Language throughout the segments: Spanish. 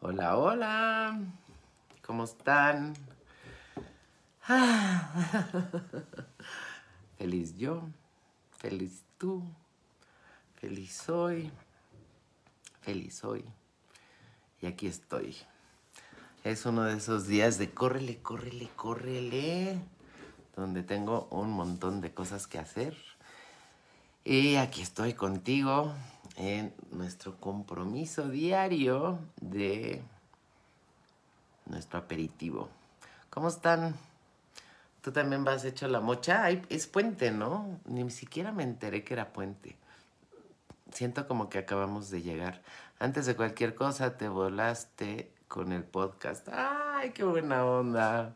Hola, hola. ¿Cómo están? Feliz yo, feliz tú, feliz soy, feliz hoy. Y aquí estoy. Es uno de esos días de córrele, córrele, córrele, donde tengo un montón de cosas que hacer. Y aquí estoy contigo en nuestro compromiso diario de nuestro aperitivo. ¿Cómo están? Tú también vas hecho la mocha. es puente, ¿no? Ni siquiera me enteré que era puente. Siento como que acabamos de llegar. Antes de cualquier cosa, te volaste con el podcast. ¡Ay, qué buena onda!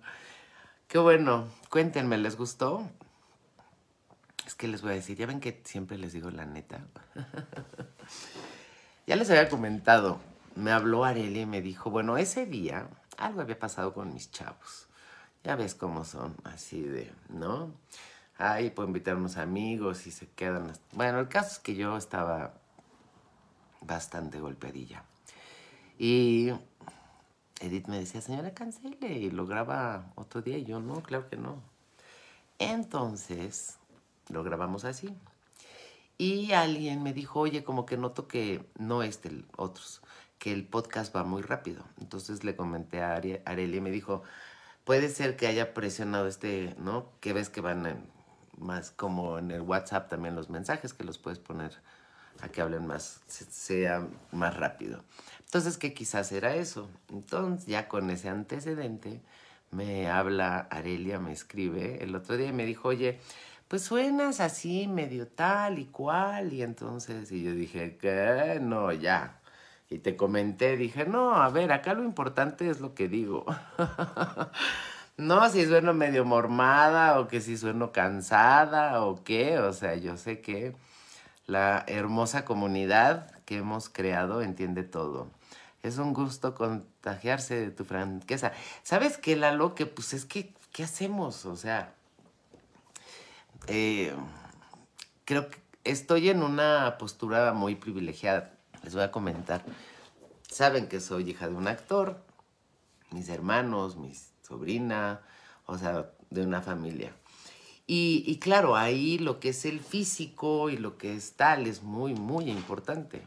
Qué bueno. Cuéntenme, ¿les gustó? que les voy a decir, ya ven que siempre les digo la neta. ya les había comentado, me habló Areli y me dijo, bueno, ese día algo había pasado con mis chavos. Ya ves cómo son, así de, ¿no? Ay, puedo invitar unos amigos y se quedan. Bueno, el caso es que yo estaba bastante golpeadilla. Y Edith me decía, señora, cancele. Y lo graba otro día. Y yo, no, claro que no. Entonces, lo grabamos así. Y alguien me dijo, oye, como que noto que no este, otros, que el podcast va muy rápido. Entonces le comenté a Arelia y me dijo, puede ser que haya presionado este, ¿no? Que ves que van más como en el WhatsApp también los mensajes que los puedes poner a que hablen más, sea más rápido. Entonces, que quizás era eso. Entonces, ya con ese antecedente, me habla Arelia, me escribe el otro día y me dijo, oye, pues suenas así medio tal y cual. Y entonces, y yo dije, ¿qué? No, ya. Y te comenté, dije, no, a ver, acá lo importante es lo que digo. no, si sueno medio mormada o que si sueno cansada o qué. O sea, yo sé que la hermosa comunidad que hemos creado entiende todo. Es un gusto contagiarse de tu franqueza. ¿Sabes qué, Lalo? Que pues es que, ¿qué hacemos? O sea, eh, creo que estoy en una postura muy privilegiada. Les voy a comentar. Saben que soy hija de un actor, mis hermanos, mi sobrina, o sea, de una familia. y, claro, ahí lo que es el físico y lo que es tal es muy, muy importante.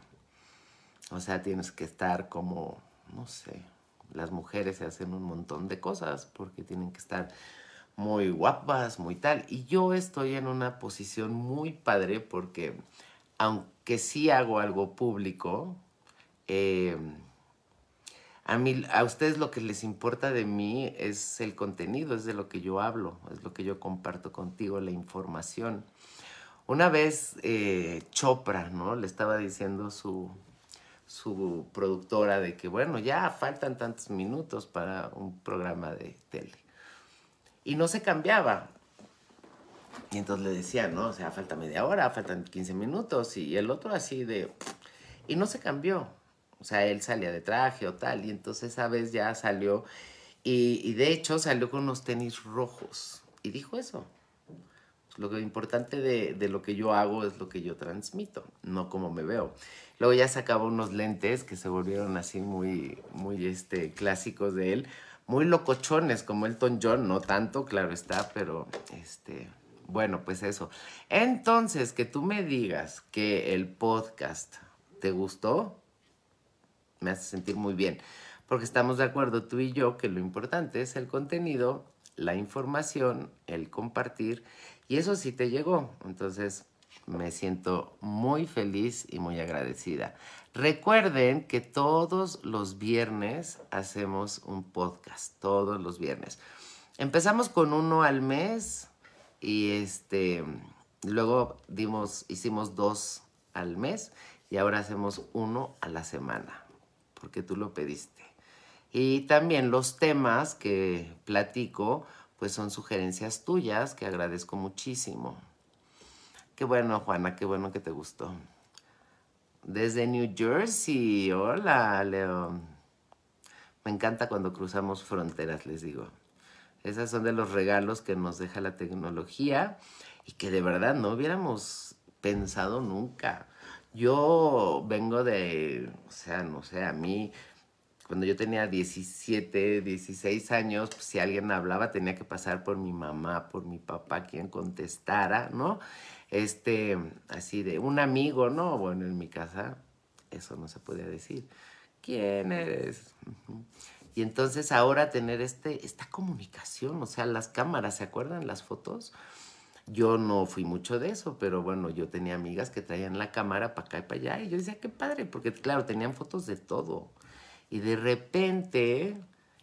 O sea, tienes que estar como, no sé, las mujeres se hacen un montón de cosas porque tienen que estar muy guapas, muy tal. Y yo estoy en una posición muy padre porque aunque sí hago algo público, eh, a, a ustedes lo que les importa de mí es el contenido, es de lo que yo hablo, es lo que yo comparto contigo, la información. Una vez eh, Chopra, ¿no? Le estaba diciendo su, su productora de que, bueno, ya faltan tantos minutos para un programa de tele y no se cambiaba. Y entonces le decía, no, o sea, falta media hora, faltan 15 minutos, y el otro así de... Y no se cambió. O sea, él salía de traje o tal, y entonces esa vez ya salió, y, de hecho salió con unos tenis rojos, y dijo eso. lo importante de, de lo que yo hago es lo que yo transmito, no cómo me veo. Luego ya sacaba unos lentes que se volvieron así muy, muy este, clásicos de él, muy locochones como Elton John, no tanto, claro está, pero este, bueno, pues eso. Entonces, que tú me digas que el podcast te gustó, me hace sentir muy bien, porque estamos de acuerdo tú y yo que lo importante es el contenido, la información, el compartir, y eso sí te llegó. Entonces, me siento muy feliz y muy agradecida. Recuerden que todos los viernes hacemos un podcast, todos los viernes. Empezamos con uno al mes y este luego dimos hicimos dos al mes y ahora hacemos uno a la semana porque tú lo pediste. Y también los temas que platico pues son sugerencias tuyas que agradezco muchísimo. Qué bueno, Juana, qué bueno que te gustó. Desde New Jersey. Hola, Leo. Me encanta cuando cruzamos fronteras, les digo. Esos son de los regalos que nos deja la tecnología y que de verdad no hubiéramos pensado nunca. Yo vengo de, o sea, no sé, a mí, cuando yo tenía 17, 16 años, pues, si alguien hablaba tenía que pasar por mi mamá, por mi papá, quien contestara, ¿no? este, así de un amigo, ¿no? Bueno, en mi casa eso no se podía decir. ¿Quién eres? Y entonces ahora tener este, esta comunicación, o sea, las cámaras, ¿se acuerdan las fotos? Yo no fui mucho de eso, pero bueno, yo tenía amigas que traían la cámara para acá y para allá y yo decía, qué padre, porque claro, tenían fotos de todo. Y de repente,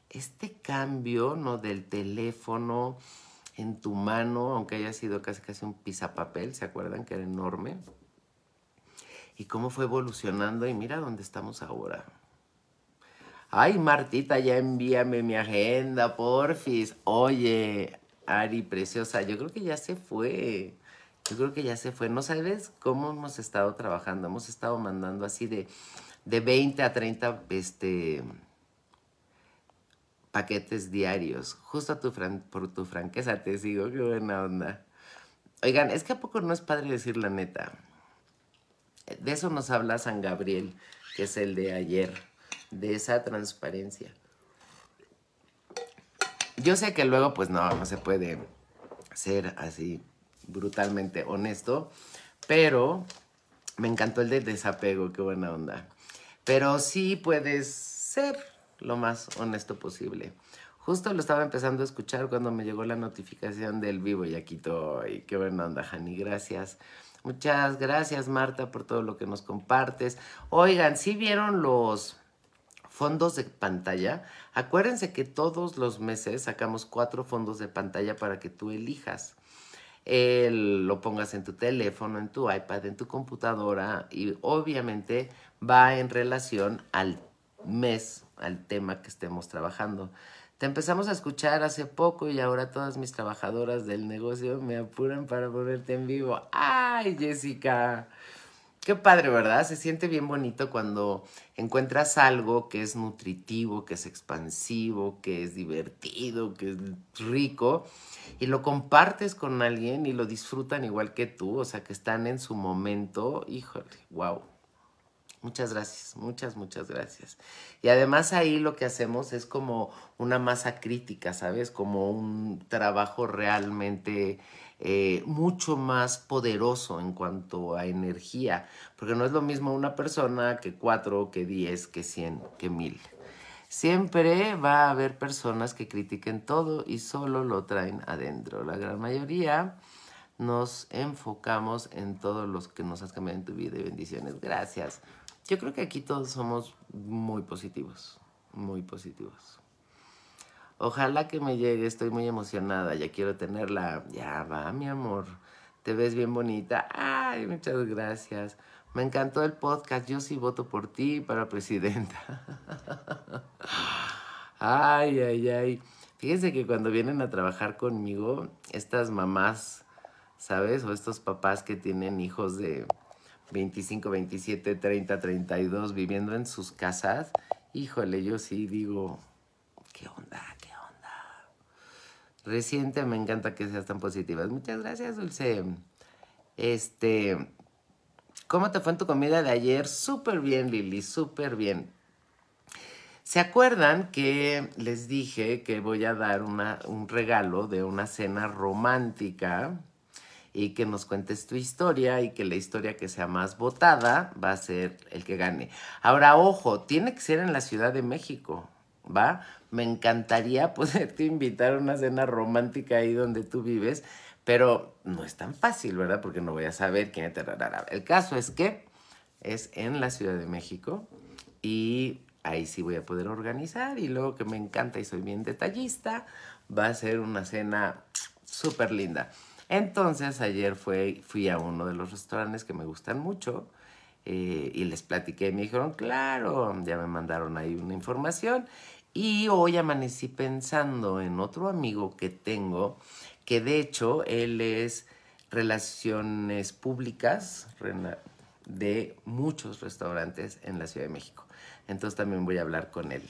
este cambio, ¿no? Del teléfono, en tu mano, aunque haya sido casi casi un pisapapel, ¿se acuerdan que era enorme? Y cómo fue evolucionando y mira dónde estamos ahora. Ay, Martita, ya envíame mi agenda, porfis. Oye, Ari, preciosa, yo creo que ya se fue. Yo creo que ya se fue. No sabes cómo hemos estado trabajando. Hemos estado mandando así de, de 20 a 30 este, paquetes diarios. Justo tu por tu franqueza te sigo, qué buena onda. Oigan, es que a poco no es padre decir la neta. De eso nos habla San Gabriel, que es el de ayer, de esa transparencia. Yo sé que luego, pues no, no se puede ser así brutalmente honesto, pero me encantó el de desapego, qué buena onda. Pero sí puedes ser lo más honesto posible. Justo lo estaba empezando a escuchar cuando me llegó la notificación del vivo y aquí Qué buena onda, Jani, gracias. Muchas gracias, Marta, por todo lo que nos compartes. Oigan, si vieron los fondos de pantalla, acuérdense que todos los meses sacamos cuatro fondos de pantalla para que tú elijas. lo pongas en tu teléfono, en tu iPad, en tu computadora y obviamente va en relación al mes al tema que estemos trabajando. Te empezamos a escuchar hace poco y ahora todas mis trabajadoras del negocio me apuran para ponerte en vivo. ¡Ay, Jessica! Qué padre, ¿verdad? Se siente bien bonito cuando encuentras algo que es nutritivo, que es expansivo, que es divertido, que es rico y lo compartes con alguien y lo disfrutan igual que tú, o sea, que están en su momento. Híjole, wow, Muchas gracias, muchas, muchas gracias. Y además ahí lo que hacemos es como una masa crítica, ¿sabes? Como un trabajo realmente eh, mucho más poderoso en cuanto a energía, porque no es lo mismo una persona que cuatro, que diez, que cien, que mil. Siempre va a haber personas que critiquen todo y solo lo traen adentro. La gran mayoría nos enfocamos en todos los que nos has cambiado en tu vida bendiciones. Gracias. Yo creo que aquí todos somos muy positivos, muy positivos. Ojalá que me llegue, estoy muy emocionada, ya quiero tenerla. Ya va, mi amor, te ves bien bonita. Ay, muchas gracias. Me encantó el podcast, yo sí voto por ti para presidenta. ay, ay, ay. Fíjense que cuando vienen a trabajar conmigo, estas mamás, ¿sabes? O estos papás que tienen hijos de 25, 27, 30, 32 viviendo en sus casas, híjole, yo sí digo, ¿qué onda? ¿Qué onda? Reciente, me encanta que seas tan positiva. Muchas gracias, Dulce. Este, ¿cómo te fue en tu comida de ayer? Súper bien, Lili, súper bien. ¿Se acuerdan que les dije que voy a dar un regalo de una cena romántica? y que nos cuentes tu historia y que la historia que sea más votada va a ser el que gane. Ahora, ojo, tiene que ser en la Ciudad de México, ¿va? Me encantaría poderte invitar a una cena romántica ahí donde tú vives, pero no es tan fácil, ¿verdad? Porque no voy a saber quién te El caso es que es en la Ciudad de México y ahí sí voy a poder organizar y luego que me encanta y soy bien detallista, va a ser una cena súper linda. Entonces ayer fui a uno de los restaurantes que me gustan mucho eh, y les platiqué me dijeron, claro, ya me mandaron ahí una información. Y hoy amanecí pensando en otro amigo que tengo, que de hecho él es relaciones públicas de muchos restaurantes en la Ciudad de México. Entonces también voy a hablar con él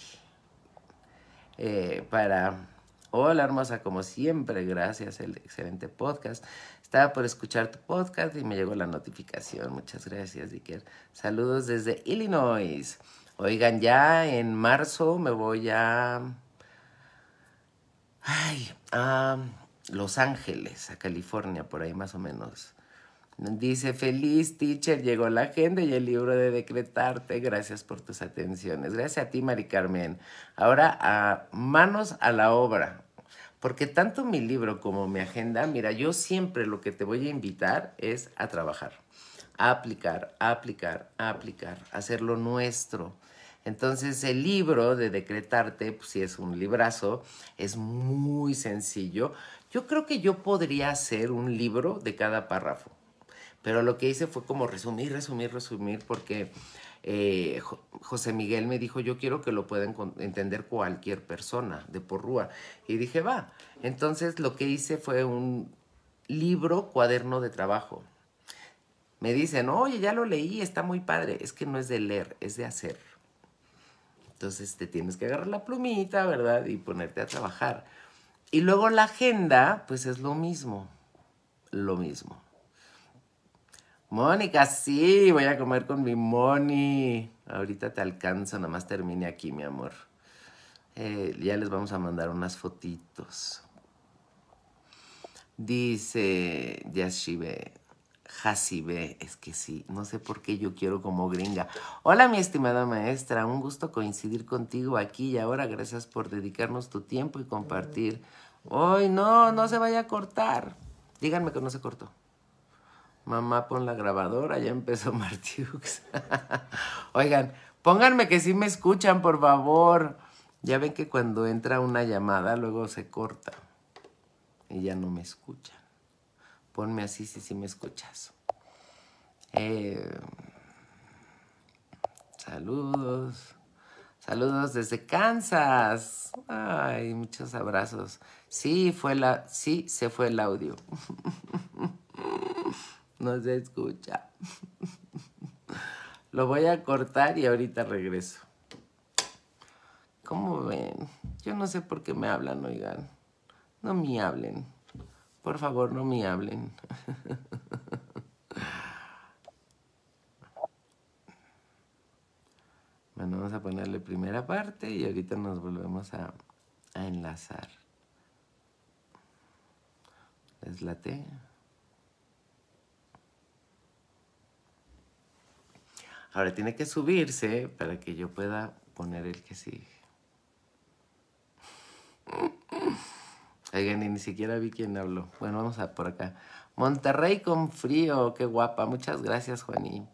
eh, para Hola hermosa, como siempre, gracias, el excelente podcast. Estaba por escuchar tu podcast y me llegó la notificación. Muchas gracias, Dicker. Saludos desde Illinois. Oigan, ya en marzo me voy a... a Los Ángeles, a California, por ahí más o menos. Dice, feliz teacher, llegó la gente y el libro de decretarte. Gracias por tus atenciones. Gracias a ti, Mari Carmen. Ahora, a manos a la obra. Porque tanto mi libro como mi agenda, mira, yo siempre lo que te voy a invitar es a trabajar, a aplicar, a aplicar, a aplicar, a hacer nuestro. Entonces el libro de decretarte, si pues es un librazo, es muy sencillo. Yo creo que yo podría hacer un libro de cada párrafo, pero lo que hice fue como resumir, resumir, resumir, porque eh, José Miguel me dijo, yo quiero que lo puedan entender cualquier persona de Porrúa. Y dije, va. Entonces lo que hice fue un libro cuaderno de trabajo. Me dicen, oye, ya lo leí, está muy padre. Es que no es de leer, es de hacer. Entonces te tienes que agarrar la plumita, ¿verdad? Y ponerte a trabajar. Y luego la agenda, pues es lo mismo, lo mismo. Mónica, sí, voy a comer con mi Moni. Ahorita te alcanzo, nada más termine aquí, mi amor. Eh, ya les vamos a mandar unas fotitos. Dice Yashibe, Hasibe, es que sí, no sé por qué yo quiero como gringa. Hola mi estimada maestra, un gusto coincidir contigo aquí y ahora, gracias por dedicarnos tu tiempo y compartir. Ay, no, no se vaya a cortar. Díganme que no se cortó. Mamá, pon la grabadora, ya empezó Martiux. Oigan, pónganme que sí me escuchan, por favor. Ya ven que cuando entra una llamada luego se corta y ya no me escuchan. Ponme así si sí me escuchas. Eh, saludos. Saludos desde Kansas. Ay, muchos abrazos. Sí, fue la, sí, se fue el audio. no se escucha. Lo voy a cortar y ahorita regreso. ¿Cómo ven? Yo no sé por qué me hablan, oigan. No me hablen. Por favor, no me hablen. Bueno, vamos a ponerle primera parte y ahorita nos volvemos a, Es enlazar. Deslate. Ahora tiene que subirse para que yo pueda poner el que sigue. Oigan, y ni siquiera vi quién habló. Bueno, vamos a por acá. Monterrey con frío, qué guapa. Muchas gracias, Juaní.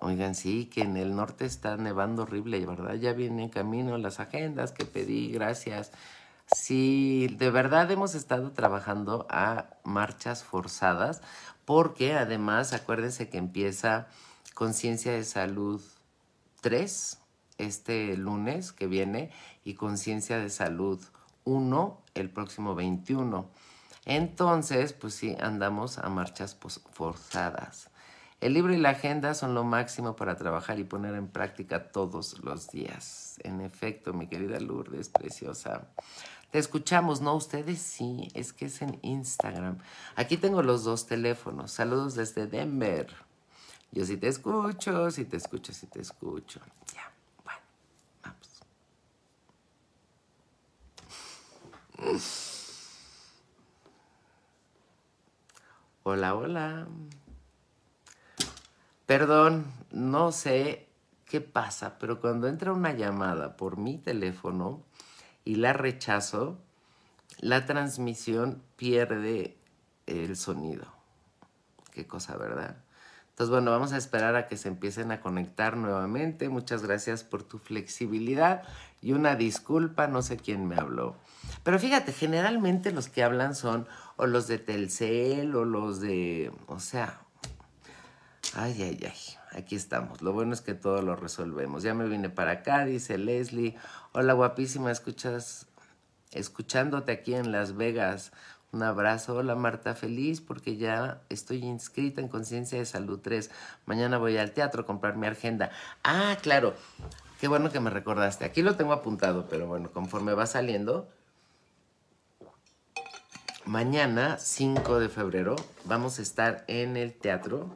Oigan, sí, que en el norte está nevando horrible, ¿verdad? Ya vienen en camino las agendas que pedí, gracias. Sí, de verdad hemos estado trabajando a marchas forzadas, porque además, acuérdense que empieza Conciencia de Salud 3 este lunes que viene y Conciencia de Salud 1 el próximo 21. Entonces, pues sí, andamos a marchas pues, forzadas. El libro y la agenda son lo máximo para trabajar y poner en práctica todos los días. En efecto, mi querida Lourdes, preciosa. Te escuchamos, ¿no? Ustedes sí, es que es en Instagram. Aquí tengo los dos teléfonos. Saludos desde Denver. Yo sí te escucho, sí te escucho, sí te escucho. Ya, bueno, vamos. Hola, hola. Perdón, no sé qué pasa, pero cuando entra una llamada por mi teléfono y la rechazo, la transmisión pierde el sonido. Qué cosa, ¿verdad? Entonces, bueno, vamos a esperar a que se empiecen a conectar nuevamente. Muchas gracias por tu flexibilidad y una disculpa, no sé quién me habló. Pero fíjate, generalmente los que hablan son o los de Telcel o los de, o sea, ay, ay, ay, aquí estamos. Lo bueno es que todo lo resolvemos. Ya me vine para acá, dice Leslie. Hola guapísima, escuchas, escuchándote aquí en Las Vegas. Un abrazo. Hola Marta, feliz porque ya estoy inscrita en Conciencia de Salud 3. Mañana voy al teatro a comprar mi agenda. Ah, claro. Qué bueno que me recordaste. Aquí lo tengo apuntado, pero bueno, conforme va saliendo. Mañana, 5 de febrero, vamos a estar en el teatro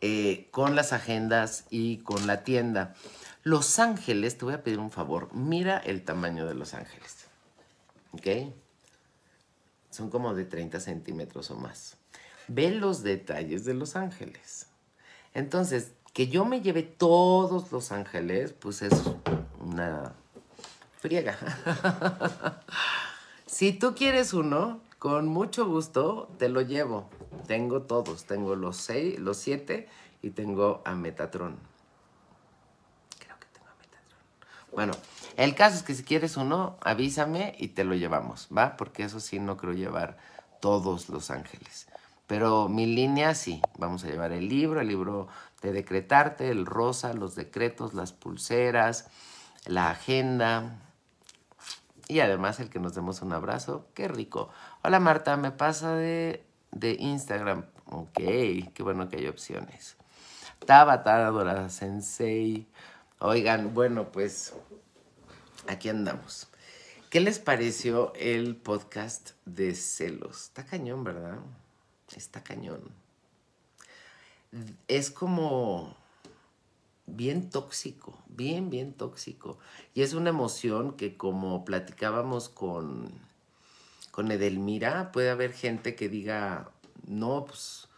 eh, con las agendas y con la tienda. Los Ángeles, te voy a pedir un favor, mira el tamaño de Los Ángeles. ¿Ok? son como de 30 centímetros o más. Ve los detalles de los ángeles. Entonces, que yo me lleve todos los ángeles, pues es una friega. si tú quieres uno, con mucho gusto te lo llevo. Tengo todos, tengo los los siete y tengo a Metatron. Creo que tengo a Metatron. Bueno, el caso es que si quieres uno, avísame y te lo llevamos, ¿va? Porque eso sí no creo llevar todos los ángeles. Pero mi línea sí, vamos a llevar el libro, el libro de decretarte, el rosa, los decretos, las pulseras, la agenda, y además el que nos demos un abrazo. Qué rico. Hola Marta, me pasa de, Instagram. Ok, qué bueno que hay opciones. Tabata, dorada Sensei. Oigan, bueno, pues aquí andamos. ¿Qué les pareció el podcast de celos? Está cañón, ¿verdad? Está cañón. Es como bien tóxico, bien, bien tóxico. Y es una emoción que como platicábamos con, con Edelmira, puede haber gente que diga, no, pues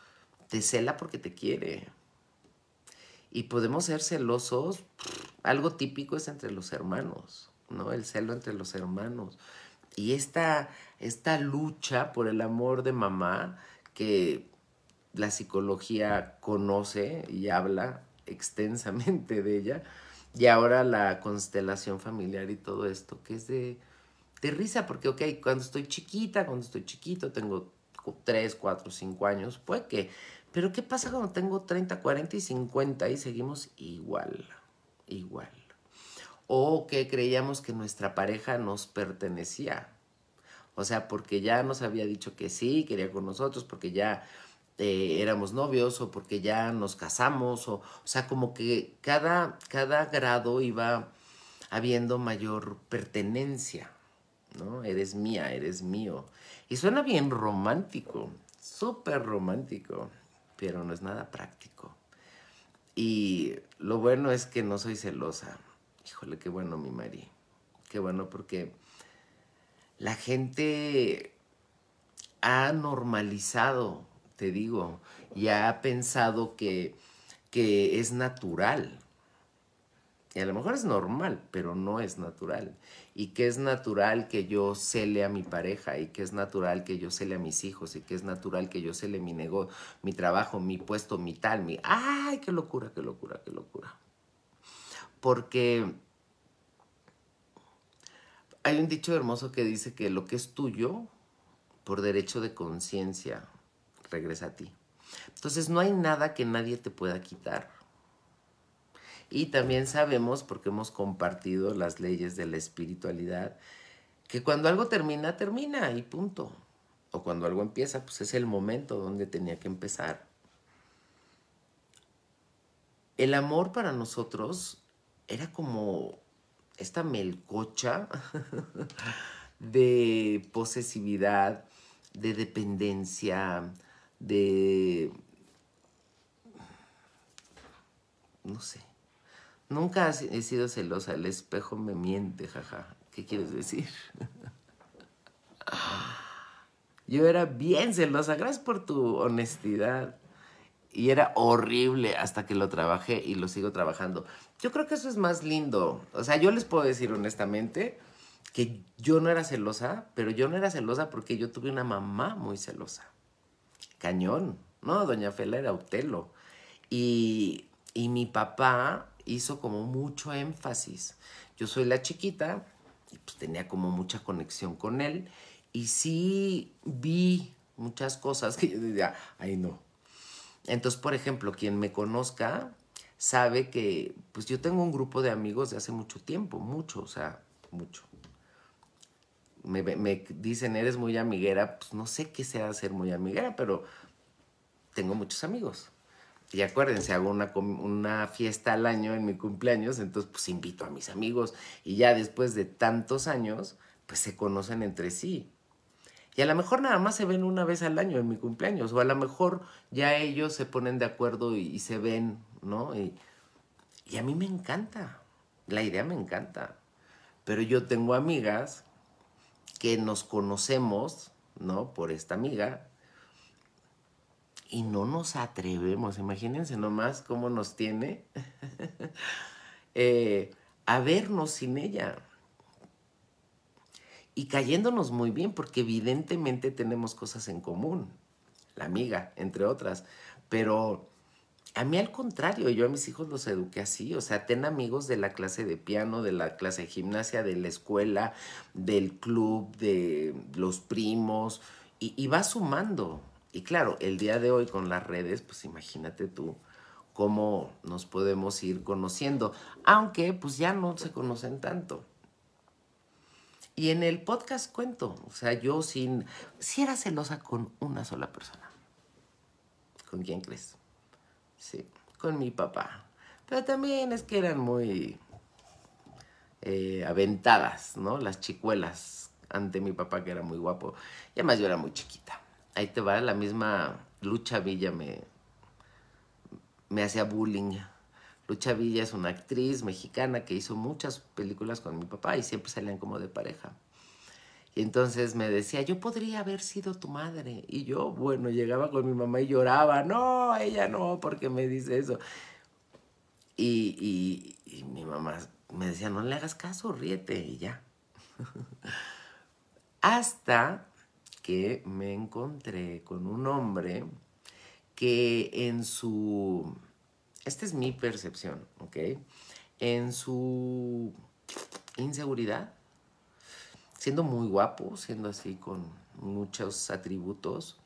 te cela porque te quiere. Y podemos ser celosos, algo típico es entre los hermanos. ¿no? El celo entre los hermanos. Y esta, esta lucha por el amor de mamá que la psicología conoce y habla extensamente de ella. Y ahora la constelación familiar y todo esto, que es de, de risa, porque, ok, cuando estoy chiquita, cuando estoy chiquito, tengo 3, 4, 5 años, puede que. Pero ¿qué pasa cuando tengo 30, 40 y 50 y seguimos igual? Igual o que creíamos que nuestra pareja nos pertenecía. O sea, porque ya nos había dicho que sí, quería con nosotros, porque ya eh, éramos novios o porque ya nos casamos. O, o sea, como que cada, cada grado iba habiendo mayor pertenencia, ¿no? Eres mía, eres mío. Y suena bien romántico, súper romántico, pero no es nada práctico. Y lo bueno es que no soy celosa. Híjole, qué bueno, mi Mari. Qué bueno porque la gente ha normalizado, te digo, y ha pensado que, que es natural. Y a lo mejor es normal, pero no es natural. Y que es natural que yo cele a mi pareja, y que es natural que yo cele a mis hijos, y que es natural que yo cele mi negocio, mi trabajo, mi puesto, mi tal, mi... ¡Ay, qué locura, qué locura, qué locura! porque hay un dicho hermoso que dice que lo que es tuyo, por derecho de conciencia, regresa a ti. Entonces no hay nada que nadie te pueda quitar. Y también sabemos, porque hemos compartido las leyes de la espiritualidad, que cuando algo termina, termina y punto. O cuando algo empieza, pues es el momento donde tenía que empezar. El amor para nosotros era como esta melcocha de posesividad, de dependencia, de... No sé. Nunca he sido celosa. El espejo me miente, jaja. ¿Qué quieres decir? Yo era bien celosa. Gracias por tu honestidad y era horrible hasta que lo trabajé y lo sigo trabajando. Yo creo que eso es más lindo. O sea, yo les puedo decir honestamente que yo no era celosa, pero yo no era celosa porque yo tuve una mamá muy celosa. Cañón, ¿no? Doña Fela era Utelo. Y, y mi papá hizo como mucho énfasis. Yo soy la chiquita y pues tenía como mucha conexión con él. Y sí vi muchas cosas que yo decía, ay no, entonces, por ejemplo, quien me conozca sabe que pues yo tengo un grupo de amigos de hace mucho tiempo, mucho, o sea, mucho. Me, dicen, eres muy amiguera, pues no sé qué sea ser muy amiguera, pero tengo muchos amigos. Y acuérdense, hago una, una, fiesta al año en mi cumpleaños, entonces pues invito a mis amigos y ya después de tantos años, pues se conocen entre sí. Y a lo mejor nada más se ven una vez al año en mi cumpleaños, o a lo mejor ya ellos se ponen de acuerdo y, se ven, ¿no? Y, a mí me encanta, la idea me encanta. Pero yo tengo amigas que nos conocemos, ¿no? Por esta amiga. Y no nos atrevemos, imagínense nomás cómo nos tiene eh, a vernos sin ella y cayéndonos muy bien porque evidentemente tenemos cosas en común, la amiga, entre otras, pero a mí al contrario, yo a mis hijos los eduqué así, o sea, ten amigos de la clase de piano, de la clase de gimnasia, de la escuela, del club, de los primos, y, y va sumando. Y claro, el día de hoy con las redes, pues imagínate tú, cómo nos podemos ir conociendo, aunque pues ya no se conocen tanto. Y en el podcast cuento, o sea, yo sin, si era celosa con una sola persona. ¿Con quién crees? Sí, con mi papá. Pero también es que eran muy eh, aventadas, ¿no? Las chicuelas ante mi papá que era muy guapo. Y además yo era muy chiquita. Ahí te va, la misma lucha villa me, me hacía bullying Lucha Villa es una actriz mexicana que hizo muchas películas con mi papá y siempre salían como de pareja. Y entonces me decía, yo podría haber sido tu madre. Y yo, bueno, llegaba con mi mamá y lloraba, no, ella no, porque me dice eso. Y, y mi mamá me decía, no le hagas caso, ríete y ya. Hasta que me encontré con un hombre que en su esta es mi percepción, ¿ok? En su inseguridad, siendo muy guapo, siendo así con muchos atributos,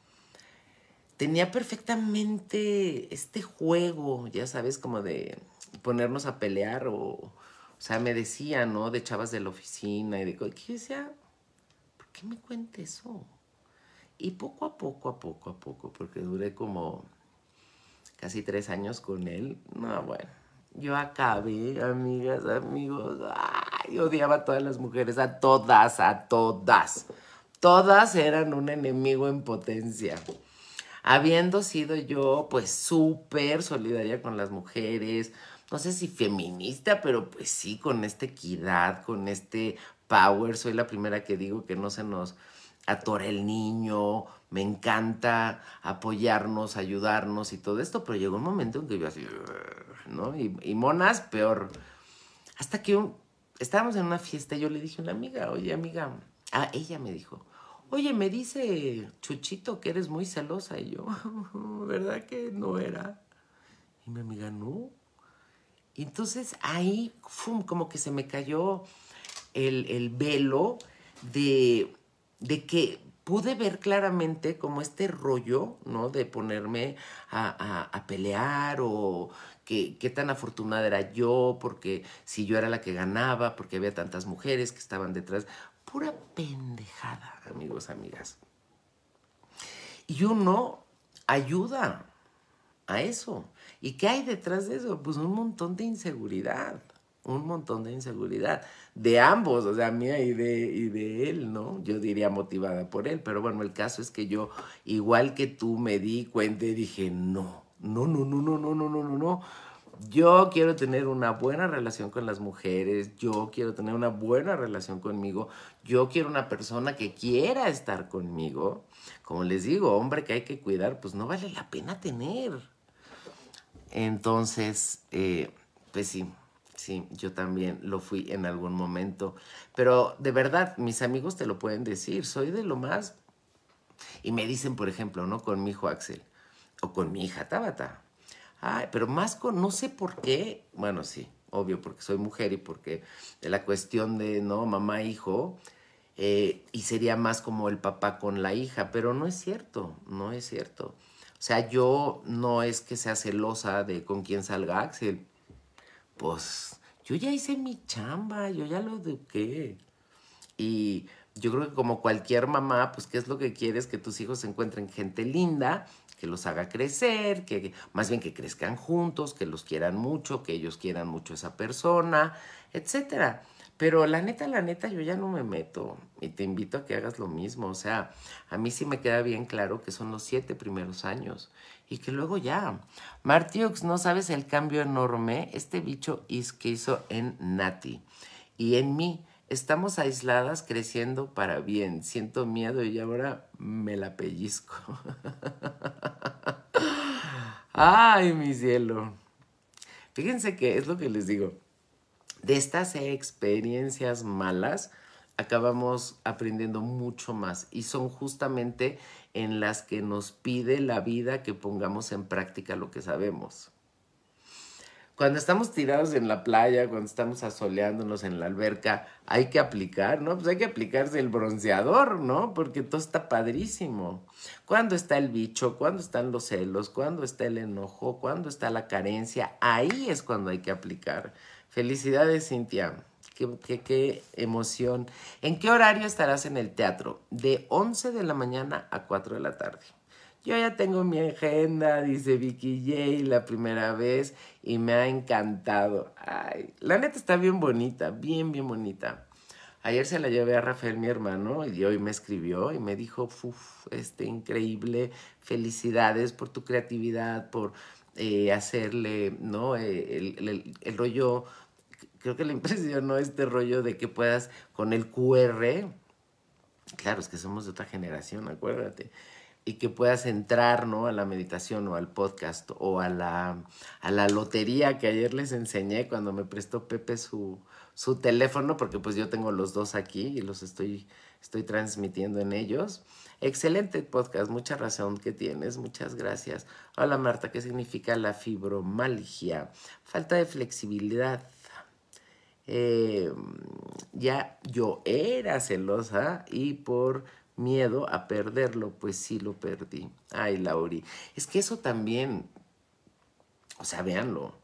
tenía perfectamente este juego, ya sabes, como de ponernos a pelear o, o sea, me decía, ¿no? De chavas de la oficina y de cosas. ¿por qué me cuenta eso? Y poco a poco, a poco a poco, porque duré como casi tres años con él. No, bueno. Yo acabé, amigas, amigos. Ay, odiaba a todas las mujeres, a todas, a todas. Todas eran un enemigo en potencia. Habiendo sido yo, pues, súper solidaria con las mujeres, no sé si feminista, pero pues sí, con esta equidad, con este power. Soy la primera que digo que no se nos atora el niño, me encanta apoyarnos, ayudarnos y todo esto, pero llegó un momento en que yo así, ¿no? Y, monas, peor. Hasta que estábamos en una fiesta y yo le dije a una amiga, oye amiga, ah, ella me dijo, oye, me dice Chuchito que eres muy celosa. Y yo, ¿verdad que no era? Y mi amiga, no. entonces ahí, como que se me cayó el, velo de, de que pude ver claramente como este rollo, ¿no? De ponerme a, pelear o que qué tan afortunada era yo, porque si yo era la que ganaba, porque había tantas mujeres que estaban detrás. Pura pendejada, amigos, amigas. Y uno ayuda a eso. ¿Y qué hay detrás de eso? Pues un montón de inseguridad un montón de inseguridad de ambos, o sea, mía y de, y de él, ¿no? Yo diría motivada por él, pero bueno, el caso es que yo, igual que tú, me di cuenta y dije, no, no, no, no, no, no, no, no, no, no. Yo quiero tener una buena relación con las mujeres, yo quiero tener una buena relación conmigo, yo quiero una persona que quiera estar conmigo. Como les digo, hombre que hay que cuidar, pues no vale la pena tener. Entonces, eh, pues sí, Sí, yo también lo fui en algún momento. Pero de verdad, mis amigos te lo pueden decir, soy de lo más... Y me dicen, por ejemplo, ¿no? Con mi hijo Axel o con mi hija Tabata. Ay, pero más con, no sé por qué, bueno, sí, obvio, porque soy mujer y porque la cuestión de, ¿no? Mamá, hijo, eh, y sería más como el papá con la hija, pero no es cierto, no es cierto. O sea, yo no es que sea celosa de con quién salga Axel, pues yo ya hice mi chamba, yo ya lo eduqué. Y yo creo que como cualquier mamá, pues qué es lo que quieres que tus hijos encuentren gente linda, que los haga crecer, que más bien que crezcan juntos, que los quieran mucho, que ellos quieran mucho a esa persona, etcétera. Pero la neta, la neta, yo ya no me meto y te invito a que hagas lo mismo. O sea, a mí sí me queda bien claro que son los siete primeros años y que luego ya. Martiux, no sabes el cambio enorme, este bicho que hizo en Nati y en mí. Estamos aisladas creciendo para bien. Siento miedo y ahora me la pellizco. Ay, mi cielo. Fíjense que es lo que les digo. De estas experiencias malas acabamos aprendiendo mucho más y son justamente en las que nos pide la vida que pongamos en práctica lo que sabemos. Cuando estamos tirados en la playa, cuando estamos asoleándonos en la alberca, hay que aplicar, ¿no? Pues hay que aplicarse el bronceador, ¿no? Porque todo está padrísimo. ¿Cuándo está el bicho? ¿Cuándo están los celos? ¿Cuándo está el enojo? ¿Cuándo está la carencia? Ahí es cuando hay que aplicar. Felicidades, Cintia. Qué, emoción. ¿En qué horario estarás en el teatro? De 11 de la mañana a 4 de la tarde. Yo ya tengo mi agenda, dice Vicky J, la primera vez y me ha encantado. la neta está bien bonita, bien, bien bonita. Ayer se la llevé a Rafael, mi hermano, y hoy me escribió y me dijo, uff, este increíble, felicidades por tu creatividad, por eh, hacerle, ¿no? Eh, el rollo creo que le impresionó este rollo de que puedas con el QR, claro, es que somos de otra generación, acuérdate, y que puedas entrar, ¿no? A la meditación o al podcast o a la, a la lotería que ayer les enseñé cuando me prestó Pepe su, su teléfono, porque pues yo tengo los dos aquí y los estoy, estoy transmitiendo en ellos. Excelente podcast, mucha razón que tienes, muchas gracias. Hola Marta, ¿qué significa la fibromalgia? Falta de flexibilidad eh, ya yo era celosa y por miedo a perderlo, pues sí lo perdí. Ay, Lauri, es que eso también, o sea, véanlo,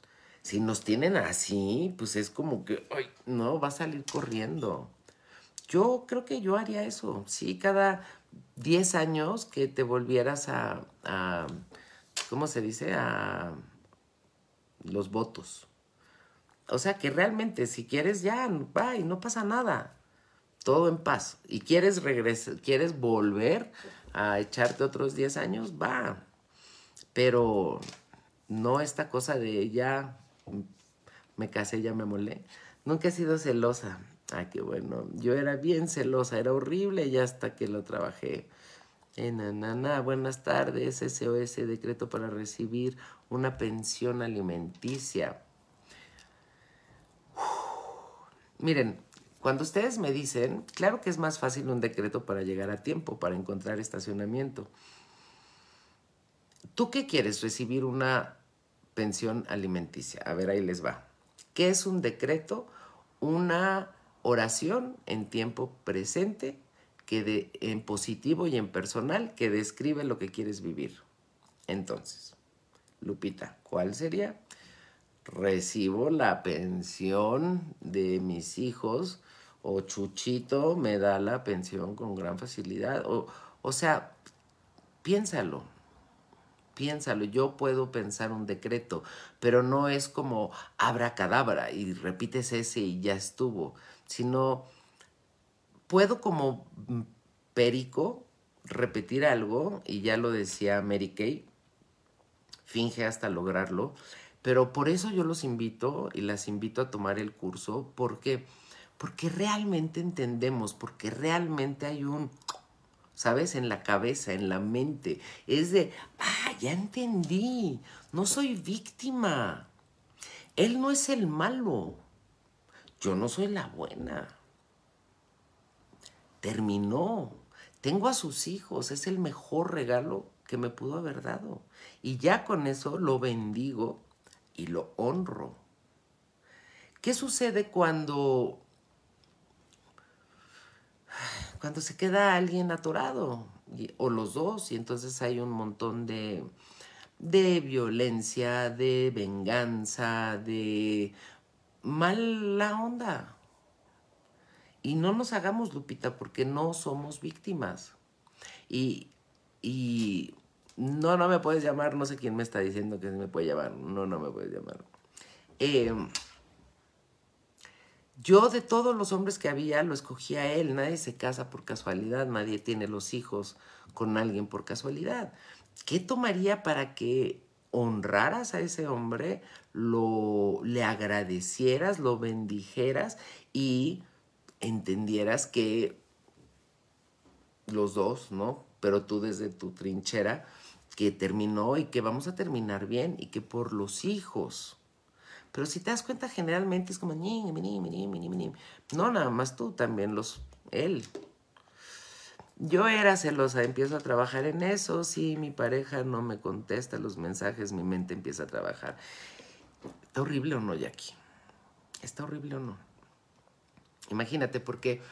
si nos tienen así, pues es como que, ay, no, va a salir corriendo. Yo creo que yo haría eso, sí, cada 10 años que te volvieras a, a ¿cómo se dice? A los votos. O sea que realmente si quieres ya, va y no pasa nada. Todo en paz. Y quieres regresar, quieres volver a echarte otros 10 años, va. Pero no esta cosa de ya me casé, ya me molé. Nunca he sido celosa. Ah, qué bueno. Yo era bien celosa, era horrible y hasta que lo trabajé. Eh, na, Buenas tardes, SOS, decreto para recibir una pensión alimenticia. Miren, cuando ustedes me dicen, claro que es más fácil un decreto para llegar a tiempo, para encontrar estacionamiento. ¿Tú qué quieres? ¿Recibir una pensión alimenticia? A ver, ahí les va. ¿Qué es un decreto? Una oración en tiempo presente que de, en positivo y en personal que describe lo que quieres vivir. Entonces, Lupita, ¿cuál sería? recibo la pensión de mis hijos o Chuchito me da la pensión con gran facilidad. O, o sea, piénsalo, piénsalo. Yo puedo pensar un decreto, pero no es como cadabra y repites ese y ya estuvo, sino puedo como mm, perico repetir algo y ya lo decía Mary Kay, finge hasta lograrlo. Pero por eso yo los invito y las invito a tomar el curso. porque Porque realmente entendemos, porque realmente hay un, ¿sabes? En la cabeza, en la mente. Es de, ah, ya entendí, no soy víctima. Él no es el malo. Yo no soy la buena. Terminó. Tengo a sus hijos. Es el mejor regalo que me pudo haber dado. Y ya con eso lo bendigo y lo honro. ¿Qué sucede cuando cuando se queda alguien atorado o los dos y entonces hay un montón de de violencia, de venganza, de mala onda. Y no nos hagamos, Lupita, porque no somos víctimas. y no, no me puedes llamar. No sé quién me está diciendo que me puede llamar. No, no me puedes llamar. Eh, yo de todos los hombres que había lo escogí a él. Nadie se casa por casualidad. Nadie tiene los hijos con alguien por casualidad. ¿Qué tomaría para que honraras a ese hombre, lo le agradecieras, lo bendijeras y entendieras que los dos, ¿no? Pero tú desde tu trinchera que terminó y que vamos a terminar bien y que por los hijos. Pero si te das cuenta, generalmente es como, no, nada más tú, también los, él. Yo era celosa, empiezo a trabajar en eso, si mi pareja no me contesta los mensajes, mi mente empieza a trabajar. ¿Está horrible o no, Jackie? ¿Está horrible o no? Imagínate, porque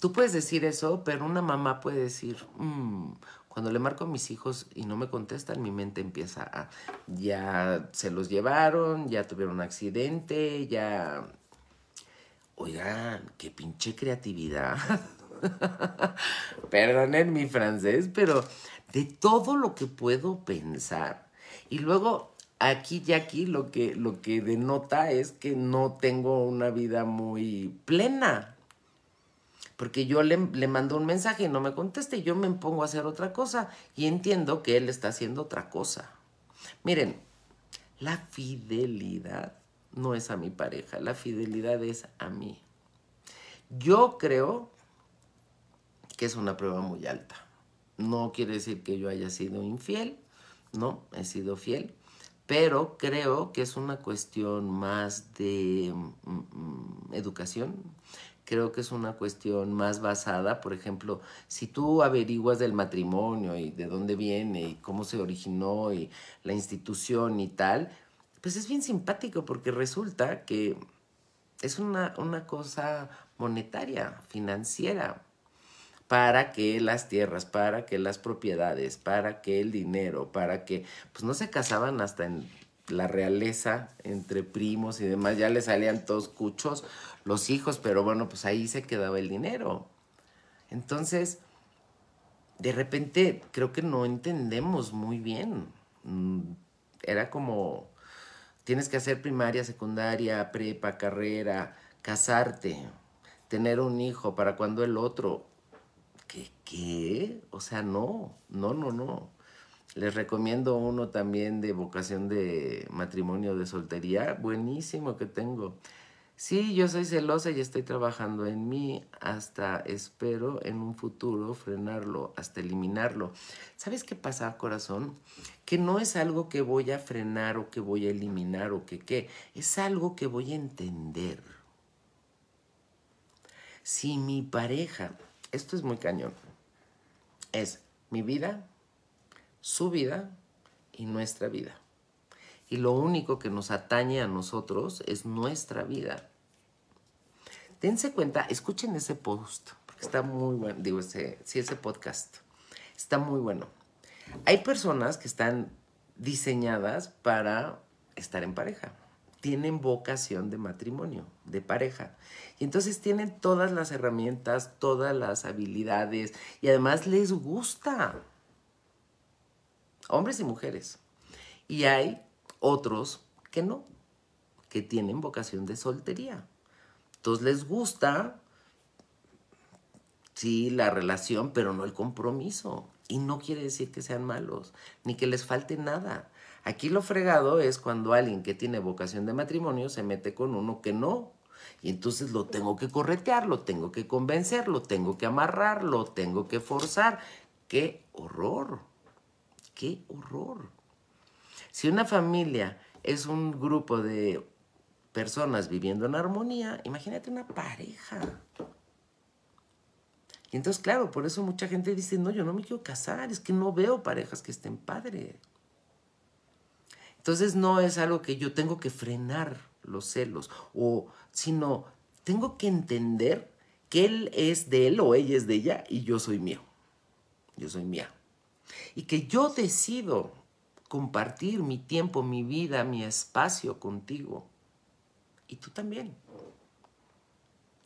tú puedes decir eso, pero una mamá puede decir, mm, cuando le marco a mis hijos y no me contestan, mi mente empieza a, ya se los llevaron, ya tuvieron un accidente, ya... Oigan, qué pinche creatividad. Perdonen mi francés, pero de todo lo que puedo pensar. Y luego aquí y aquí lo que, lo que denota es que no tengo una vida muy plena porque yo le, mando un mensaje y no me conteste yo me pongo a hacer otra cosa y entiendo que él está haciendo otra cosa. Miren, la fidelidad no es a mi pareja, la fidelidad es a mí. Yo creo que es una prueba muy alta. No quiere decir que yo haya sido infiel, no, he sido fiel, pero creo que es una cuestión más de mm, mm, educación, creo que es una cuestión más basada, por ejemplo, si tú averiguas del matrimonio y de dónde viene y cómo se originó y la institución y tal, pues es bien simpático porque resulta que es una, una cosa monetaria, financiera, para que las tierras, para que las propiedades, para que el dinero, para que, pues no se casaban hasta en la realeza entre primos y demás, ya le salían todos cuchos los hijos, pero bueno, pues ahí se quedaba el dinero. Entonces, de repente creo que no entendemos muy bien. Mm, era como, tienes que hacer primaria, secundaria, prepa, carrera, casarte, tener un hijo para cuando el otro. ¿Qué? ¿Qué? O sea, no, no, no, no. Les recomiendo uno también de vocación de matrimonio de soltería. Buenísimo que tengo. Sí, yo soy celosa y estoy trabajando en mí hasta espero en un futuro frenarlo, hasta eliminarlo. ¿Sabes qué pasa, corazón? Que no es algo que voy a frenar o que voy a eliminar o que qué. Es algo que voy a entender. Si mi pareja, esto es muy cañón, es mi vida, su vida y nuestra vida. Y lo único que nos atañe a nosotros es nuestra vida. Dense cuenta, escuchen ese post, porque está muy bueno, digo, ese, sí, ese podcast. Está muy bueno. Hay personas que están diseñadas para estar en pareja. Tienen vocación de matrimonio, de pareja. Y entonces tienen todas las herramientas, todas las habilidades y además les gusta hombres y mujeres. Y hay otros que no, que tienen vocación de soltería. Entonces les gusta, sí, la relación, pero no el compromiso. Y no quiere decir que sean malos, ni que les falte nada. Aquí lo fregado es cuando alguien que tiene vocación de matrimonio se mete con uno que no. Y entonces lo tengo que corretear, lo tengo que convencer, lo tengo que amarrar, lo tengo que forzar. ¡Qué horror! ¡Qué horror! Si una familia es un grupo de personas viviendo en armonía, imagínate una pareja. Y entonces, claro, por eso mucha gente dice, no, yo no me quiero casar, es que no veo parejas que estén padre. Entonces no es algo que yo tengo que frenar los celos, o, sino tengo que entender que él es de él o ella es de ella y yo soy mío. Yo soy mía y que yo decido compartir mi tiempo, mi vida, mi espacio contigo. Y tú también.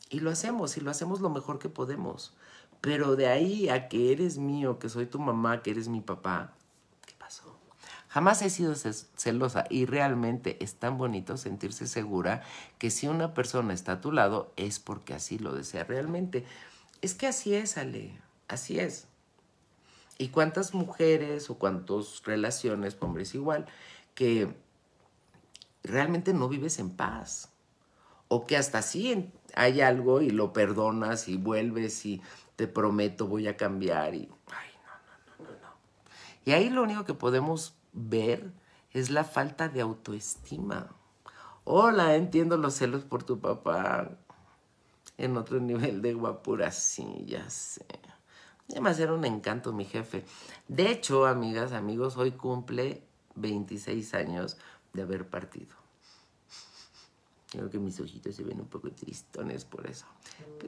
Y lo hacemos, y lo hacemos lo mejor que podemos. Pero de ahí a que eres mío, que soy tu mamá, que eres mi papá, ¿qué pasó? Jamás he sido celosa y realmente es tan bonito sentirse segura que si una persona está a tu lado es porque así lo desea realmente. Es que así es, Ale, así es. ¿Y cuántas mujeres o cuántas relaciones, hombres igual, que realmente no vives en paz? O que hasta sí hay algo y lo perdonas y vuelves y te prometo voy a cambiar y... Ay, no, no, no, no, no. Y ahí lo único que podemos ver es la falta de autoestima. Hola, entiendo los celos por tu papá. En otro nivel de guapura, sí, ya sé. Además era un encanto mi jefe. De hecho, amigas, amigos, hoy cumple 26 años de haber partido. Creo que mis ojitos se ven un poco tristones por eso.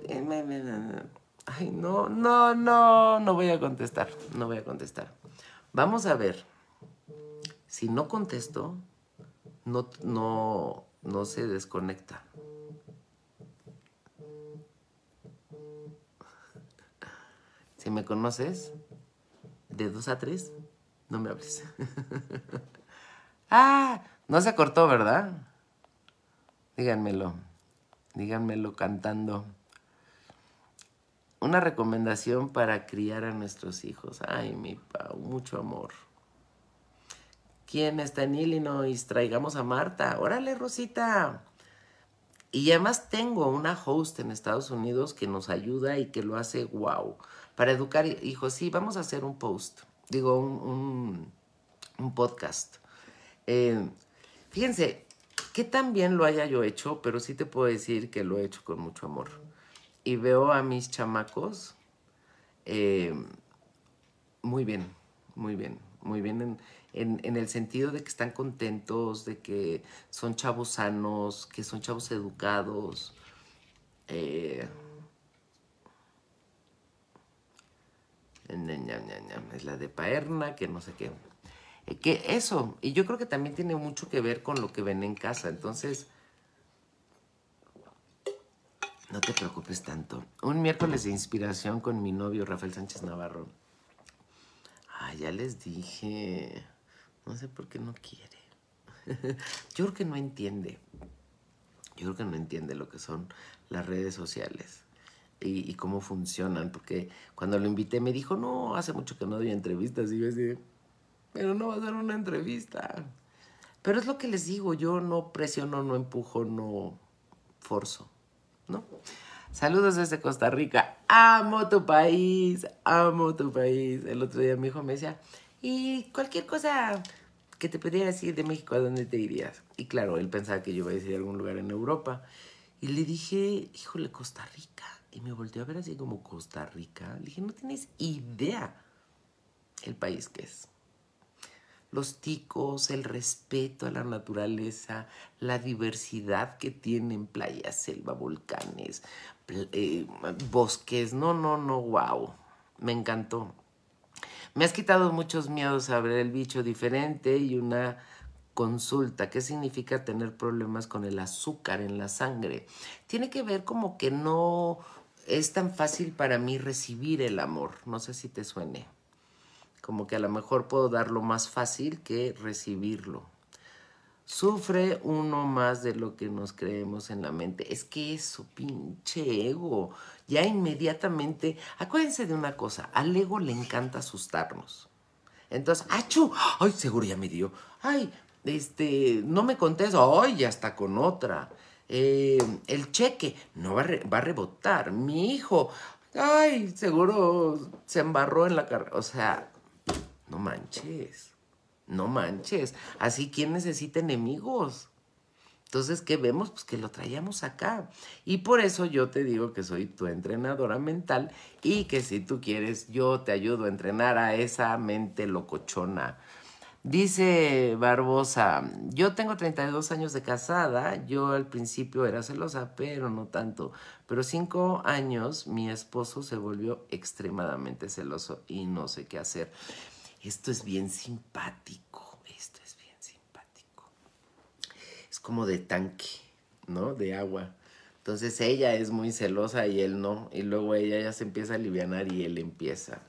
Eh, Ay, no, no, no, no voy a contestar, no voy a contestar. Vamos a ver. Si no contesto, no, no se desconecta. Si me conoces, de dos a tres, no me hables. ah, no se cortó, ¿verdad? Díganmelo. Díganmelo cantando. Una recomendación para criar a nuestros hijos. Ay, mi Pau, mucho amor. ¿Quién está en Illinois? Traigamos a Marta. Órale, Rosita. Y además tengo una host en Estados Unidos que nos ayuda y que lo hace wow para educar hijos. Sí, vamos a hacer un post, digo, un, podcast. Eh, fíjense, que bien lo haya yo hecho, pero sí te puedo decir que lo he hecho con mucho amor. Y veo a mis chamacos eh, muy bien, muy bien, muy bien en, en, el sentido de que están contentos, de que son chavos sanos, que son chavos educados. Eh, Es la de Paerna, que no sé qué. Eh, que eso, y yo creo que también tiene mucho que ver con lo que ven en casa. Entonces, no te preocupes tanto. Un miércoles de inspiración con mi novio Rafael Sánchez Navarro. Ah, ya les dije. No sé por qué no quiere. Yo creo que no entiende. Yo creo que no entiende lo que son las redes sociales y, cómo funcionan, porque cuando lo invité me dijo, no, hace mucho que no doy entrevistas, y yo decía, pero no va a ser una entrevista. Pero es lo que les digo, yo no presiono, no empujo, no forzo, ¿no? Saludos desde Costa Rica. Amo tu país, amo tu país. El otro día mi hijo me decía, y cualquier cosa que te pudiera decir de México, ¿a dónde te irías? Y claro, él pensaba que yo iba a decir algún lugar en Europa. Y le dije, híjole, Costa Rica. Y me volteó a ver así como Costa Rica. Le dije, no tienes idea el país que es. Los ticos, el respeto a la naturaleza, la diversidad que tienen, playas, selva, volcanes, eh, bosques. No, no, no, wow. Me encantó. Me has quitado muchos miedos a ver el bicho diferente y una consulta, ¿qué significa tener problemas con el azúcar en la sangre? Tiene que ver como que no, es tan fácil para mí recibir el amor. No sé si te suene. Como que a lo mejor puedo darlo más fácil que recibirlo. Sufre uno más de lo que nos creemos en la mente. Es que eso, pinche ego. Ya inmediatamente. Acuérdense de una cosa: al ego le encanta asustarnos. Entonces, ¡achu! ¡Ay, seguro ya me dio! ¡Ay! Este, no me contesto ¡ay! Ya está con otra. Em, el cheque, no va a, va a rebotar. Mi hijo, ay, seguro se embarró en la carrera. O sea, no manches, no manches. Así, ¿quién necesita enemigos? Entonces, ¿qué vemos? Pues que lo traíamos acá. Y por eso yo te digo que soy tu entrenadora mental y que si tú quieres, yo te ayudo a entrenar a esa mente locochona. Dice Barbosa, yo tengo 32 años de casada, yo al principio era celosa, pero no tanto. Pero cinco años mi esposo se volvió extremadamente celoso y no sé qué hacer. Esto es bien simpático, esto es bien simpático. Es como de tanque, ¿no? De agua. Entonces ella es muy celosa y él no. Y luego ella ya se empieza a aliviar y él empieza.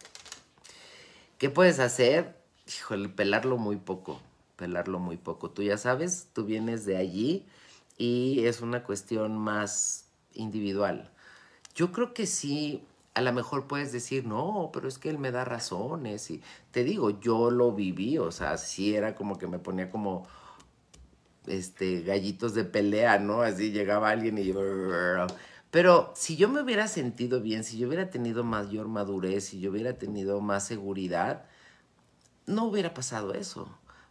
¿Qué puedes hacer? híjole, pelarlo muy poco, pelarlo muy poco. Tú ya sabes, tú vienes de allí y es una cuestión más individual. Yo creo que sí, a lo mejor puedes decir, no, pero es que él me da razones. Y te digo, yo lo viví, o sea, sí era como que me ponía como este gallitos de pelea, ¿no? Así llegaba alguien y yo... Pero si yo me hubiera sentido bien, si yo hubiera tenido mayor madurez, si yo hubiera tenido más seguridad, no hubiera pasado eso.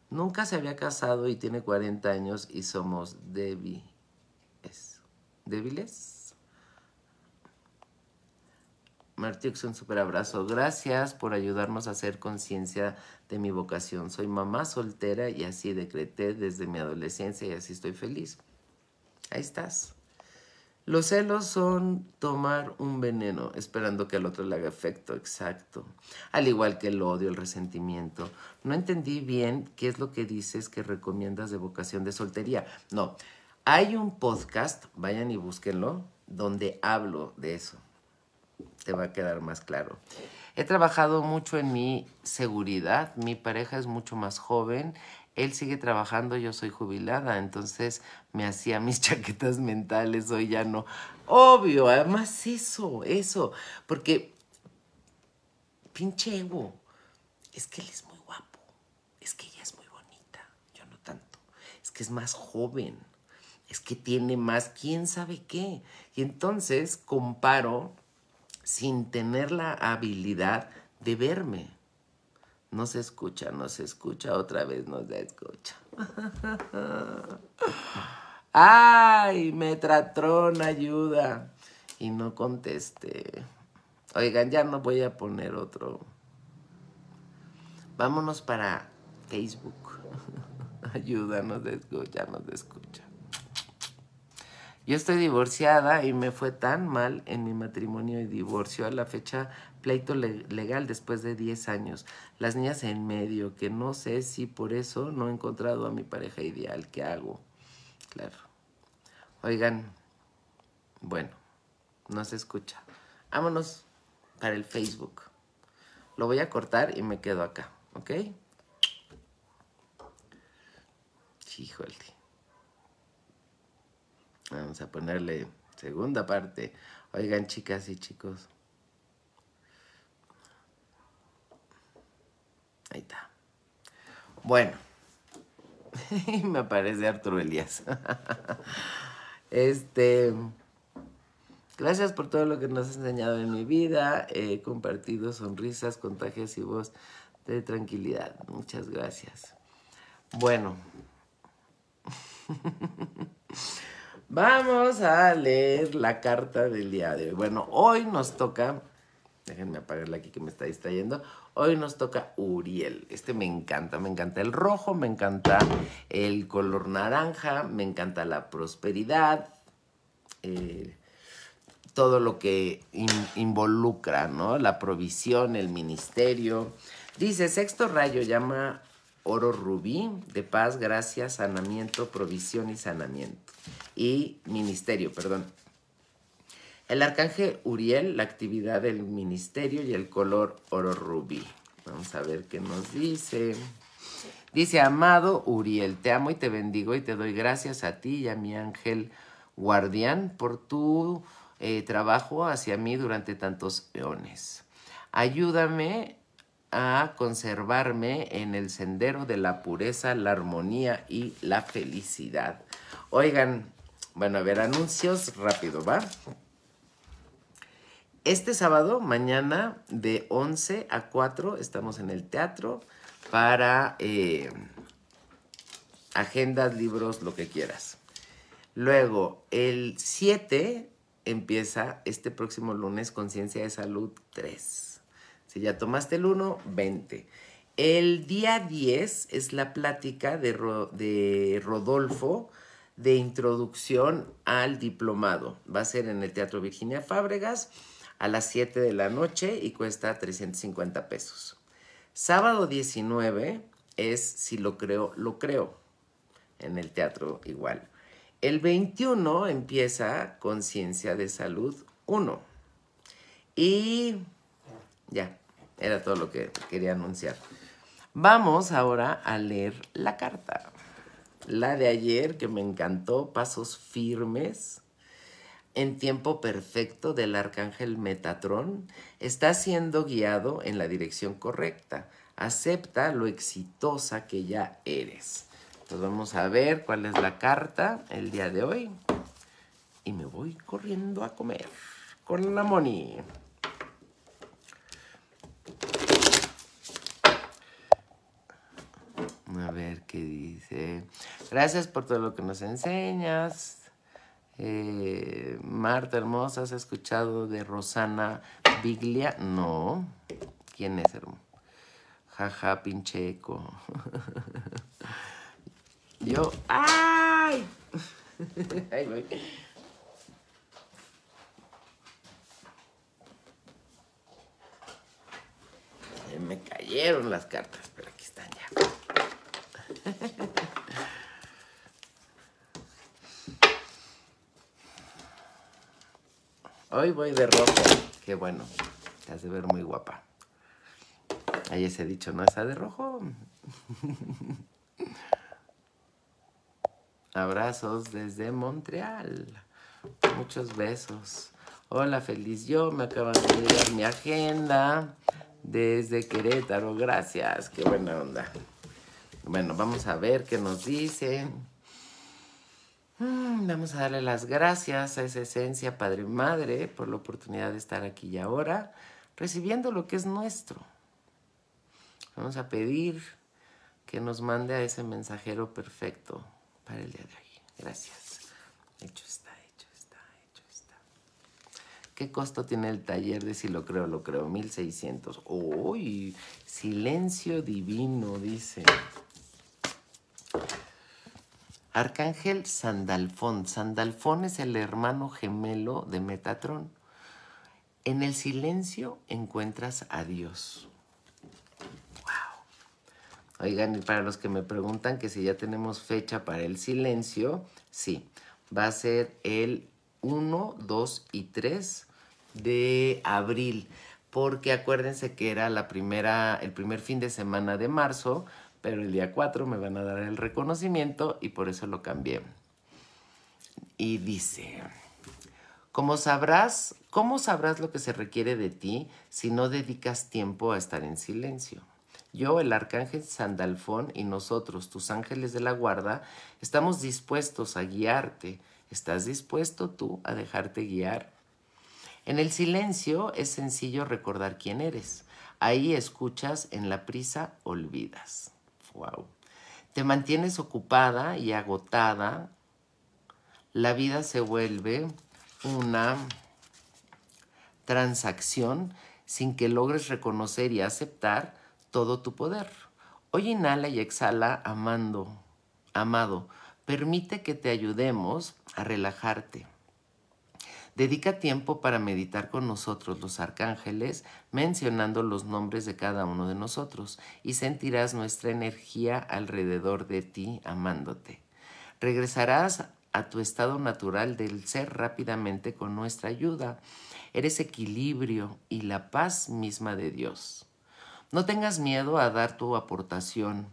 Nunca se había casado y tiene 40 años y somos débiles. ¿Débiles? un super abrazo. Gracias por ayudarnos a hacer conciencia de mi vocación. Soy mamá soltera y así decreté desde mi adolescencia y así estoy feliz. Ahí estás. Los celos son tomar un veneno esperando que el otro le haga efecto exacto, al igual que el odio, el resentimiento. No entendí bien qué es lo que dices que recomiendas de vocación de soltería. No, hay un podcast, vayan y búsquenlo, donde hablo de eso. Te va a quedar más claro. He trabajado mucho en mi seguridad, mi pareja es mucho más joven, él sigue trabajando, yo soy jubilada, entonces me hacía mis chaquetas mentales, hoy ya no. Obvio, además eso, eso, porque pinche ego, es que él es muy guapo, es que ella es muy bonita, yo no tanto, es que es más joven, es que tiene más quién sabe qué. Y entonces comparo sin tener la habilidad de verme. No se escucha, no se escucha, otra vez no se escucha. ¡Ay, Metratron, ayuda! Y no conteste. Oigan, ya no voy a poner otro. Vámonos para Facebook. ayuda, no se escucha, no se escucha. Yo estoy divorciada y me fue tan mal en mi matrimonio y divorcio a la fecha pleito legal después de 10 años. Las niñas en medio, que no sé si por eso no he encontrado a mi pareja ideal. ¿Qué hago? Claro. Oigan, bueno, no se escucha. Vámonos para el Facebook. Lo voy a cortar y me quedo acá, ¿ok? Híjole. Vamos a ponerle segunda parte. Oigan, chicas y chicos. Bueno, me aparece Arturo Elías. este, gracias por todo lo que nos has enseñado en mi vida. He compartido sonrisas, contagios y voz de tranquilidad. Muchas gracias. Bueno, vamos a leer la carta del día de hoy. Bueno, hoy nos toca Déjenme apagarla aquí que me está distrayendo. Hoy nos toca Uriel. Este me encanta, me encanta el rojo, me encanta el color naranja, me encanta la prosperidad, eh, todo lo que involucra, ¿no? La provisión, el ministerio. Dice, sexto rayo llama oro rubí de paz, gracia, sanamiento, provisión y sanamiento. Y ministerio, perdón. El arcángel Uriel, la actividad del ministerio y el color oro rubí. Vamos a ver qué nos dice. Dice, amado Uriel, te amo y te bendigo y te doy gracias a ti y a mi ángel guardián por tu eh, trabajo hacia mí durante tantos eones. Ayúdame a conservarme en el sendero de la pureza, la armonía y la felicidad. Oigan, bueno, a ver, anuncios rápido, ¿va? este sábado, mañana, de 11 a 4, estamos en el teatro para eh, agendas, libros, lo que quieras. Luego, el 7 empieza este próximo lunes Conciencia de Salud 3. Si ya tomaste el 1, 20. El día 10 es la plática de Rodolfo de introducción al diplomado. Va a ser en el Teatro Virginia Fábregas a las 7 de la noche y cuesta 350 pesos. Sábado 19 es Si lo creo, lo creo, en el teatro igual. El 21 empieza Conciencia de Salud 1. Y ya, era todo lo que quería anunciar. Vamos ahora a leer la carta. La de ayer que me encantó, Pasos Firmes en tiempo perfecto del arcángel Metatrón, está siendo guiado en la dirección correcta. Acepta lo exitosa que ya eres. Entonces vamos a ver cuál es la carta el día de hoy. Y me voy corriendo a comer con la Moni. A ver qué dice. Gracias por todo lo que nos enseñas. Eh, Marta hermosa, ¿has escuchado de Rosana Biglia? No. ¿Quién es, hermano? Jaja, pinche eco. Yo. ¡Ay! Ahí voy. me cayeron las cartas, pero aquí están ya. Hoy voy de rojo. Qué bueno. Te has de ver muy guapa. Ahí ese dicho, ¿no? ¿Está de rojo? Abrazos desde Montreal. Muchos besos. Hola, feliz yo. Me acaban de llegar mi agenda desde Querétaro. Gracias. Qué buena onda. Bueno, vamos a ver qué nos dicen. Mm, vamos a darle las gracias a esa esencia, Padre y Madre, por la oportunidad de estar aquí y ahora, recibiendo lo que es nuestro. Vamos a pedir que nos mande a ese mensajero perfecto para el día de hoy. Gracias. Hecho está, hecho está, hecho está. ¿Qué costo tiene el taller de si lo creo, lo creo? 1600. ¡Uy! Silencio divino, dice. Arcángel Sandalfón. Sandalfón es el hermano gemelo de Metatrón. En el silencio encuentras a Dios. Wow. Oigan, y para los que me preguntan que si ya tenemos fecha para el silencio, sí, va a ser el 1, 2 y 3 de abril, porque acuérdense que era el primer fin de semana de marzo, pero el día 4 me van a dar el reconocimiento y por eso lo cambié. Y dice, sabrás, ¿cómo sabrás lo que se requiere de ti si no dedicas tiempo a estar en silencio? Yo, el arcángel Sandalfón y nosotros, tus ángeles de la guarda, estamos dispuestos a guiarte. ¿Estás dispuesto tú a dejarte guiar? En el silencio es sencillo recordar quién eres. Ahí escuchas, en la prisa olvidas. Wow. Te mantienes ocupada y agotada. La vida se vuelve una transacción sin que logres reconocer y aceptar todo tu poder. Hoy inhala y exhala amando, amado. Permite que te ayudemos a relajarte. Dedica tiempo para meditar con nosotros los arcángeles, mencionando los nombres de cada uno de nosotros, y sentirás nuestra energía alrededor de ti amándote. Regresarás a tu estado natural del ser rápidamente con nuestra ayuda. Eres equilibrio y la paz misma de Dios. No tengas miedo a dar tu aportación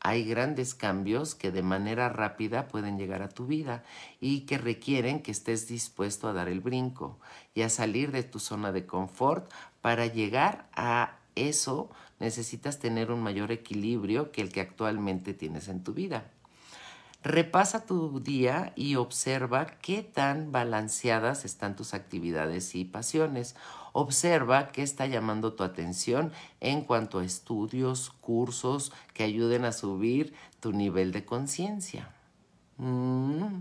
hay grandes cambios que de manera rápida pueden llegar a tu vida y que requieren que estés dispuesto a dar el brinco y a salir de tu zona de confort. Para llegar a eso necesitas tener un mayor equilibrio que el que actualmente tienes en tu vida. Repasa tu día y observa qué tan balanceadas están tus actividades y pasiones. Observa qué está llamando tu atención en cuanto a estudios, cursos que ayuden a subir tu nivel de conciencia. Mm.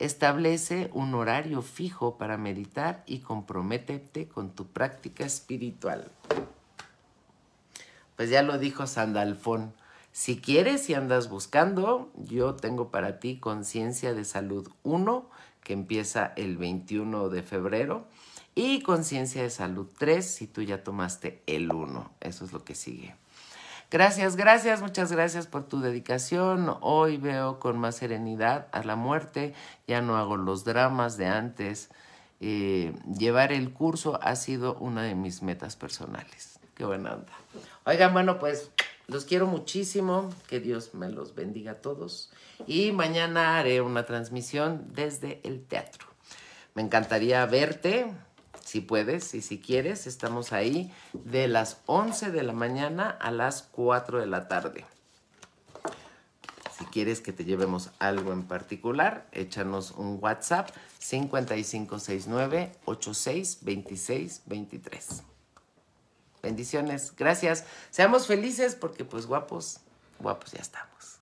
Establece un horario fijo para meditar y comprométete con tu práctica espiritual. Pues ya lo dijo Sandalfón, si quieres y andas buscando, yo tengo para ti Conciencia de Salud 1, que empieza el 21 de febrero, y Conciencia de Salud 3, si tú ya tomaste el 1. Eso es lo que sigue. Gracias, gracias, muchas gracias por tu dedicación. Hoy veo con más serenidad a la muerte, ya no hago los dramas de antes. Eh, llevar el curso ha sido una de mis metas personales. Qué buena onda. Oigan, bueno, pues los quiero muchísimo, que Dios me los bendiga a todos. Y mañana haré una transmisión desde el teatro. Me encantaría verte, si puedes y si quieres. Estamos ahí de las 11 de la mañana a las 4 de la tarde. Si quieres que te llevemos algo en particular, échanos un WhatsApp 5569 862623. Bendiciones, gracias. Seamos felices porque pues guapos, guapos ya estamos.